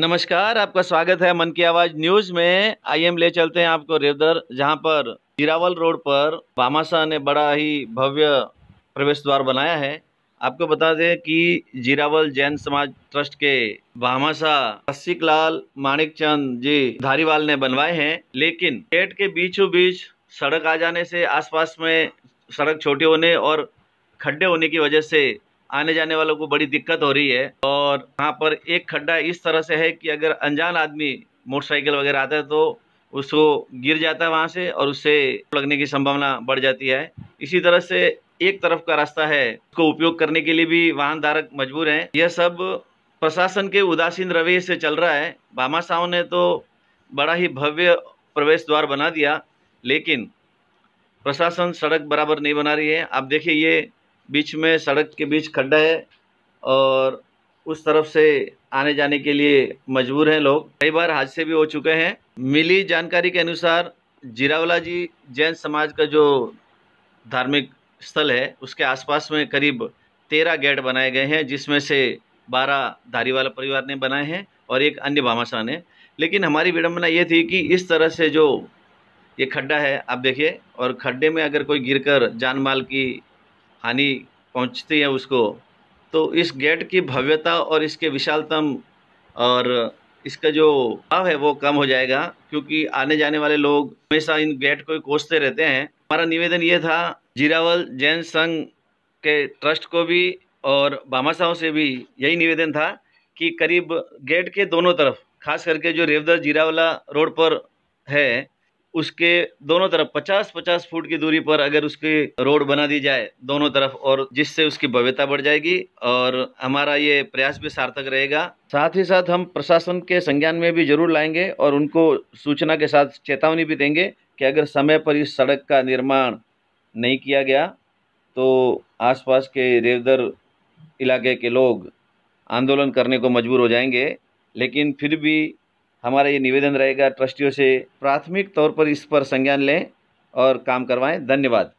नमस्कार आपका स्वागत है मन की आवाज न्यूज में आई एम ले चलते हैं आपको रेवदर जहां पर जीरावल रोड पर बामाशाह ने बड़ा ही भव्य प्रवेश द्वार बनाया है आपको बता दें कि जीरावल जैन समाज ट्रस्ट के भामाशाह रसिक लाल माणिक चंद जी धारीवाल ने बनवाए हैं लेकिन गेट के बीचों बीच सड़क आ जाने से आसपास में सड़क छोटी होने और खड्डे होने की वजह से आने जाने वालों को बड़ी दिक्कत हो रही है और वहाँ पर एक खड्डा इस तरह से है कि अगर अनजान आदमी मोटरसाइकिल वगैरह आता है तो उसको गिर जाता है वहाँ से और उससे लगने की संभावना बढ़ जाती है इसी तरह से एक तरफ का रास्ता है उसको उपयोग करने के लिए भी वाहन धारक मजबूर हैं यह सब प्रशासन के उदासीन रवैये से चल रहा है बामा साहु ने तो बड़ा ही भव्य प्रवेश द्वार बना दिया लेकिन प्रशासन सड़क बराबर नहीं बना रही है आप देखिए ये बीच में सड़क के बीच खड्डा है और उस तरफ से आने जाने के लिए मजबूर हैं लोग कई बार हादसे भी हो चुके हैं मिली जानकारी के अनुसार जीरावला जी जैन समाज का जो धार्मिक स्थल है उसके आसपास में करीब तेरह गेट बनाए गए हैं जिसमें से बारह धारीवाला परिवार ने बनाए हैं और एक अन्य भामाशाह ने लेकिन हमारी विडम्बना ये थी कि इस तरह से जो ये खड्डा है आप देखिए और खड्डे में अगर कोई गिरकर जान माल की हानि पहुँचती है उसको तो इस गेट की भव्यता और इसके विशालतम और इसका जो भाव है वो कम हो जाएगा क्योंकि आने जाने वाले लोग हमेशा इन गेट को कोसते रहते हैं हमारा निवेदन ये था जीरावल जैन संघ के ट्रस्ट को भी और बामासाओं से भी यही निवेदन था कि करीब गेट के दोनों तरफ खास करके जो रेवदर जीरावला रोड पर है उसके दोनों तरफ 50-50 फुट की दूरी पर अगर उसकी रोड बना दी जाए दोनों तरफ और जिससे उसकी भव्यता बढ़ जाएगी और हमारा ये प्रयास भी सार्थक रहेगा साथ ही साथ हम प्रशासन के संज्ञान में भी जरूर लाएंगे और उनको सूचना के साथ चेतावनी भी देंगे कि अगर समय पर इस सड़क का निर्माण नहीं किया गया तो आसपास के रेवदर इलाके के लोग आंदोलन करने को मजबूर हो जाएंगे लेकिन फिर भी हमारा ये निवेदन रहेगा ट्रस्टियों से प्राथमिक तौर पर इस पर संज्ञान लें और काम करवाएँ धन्यवाद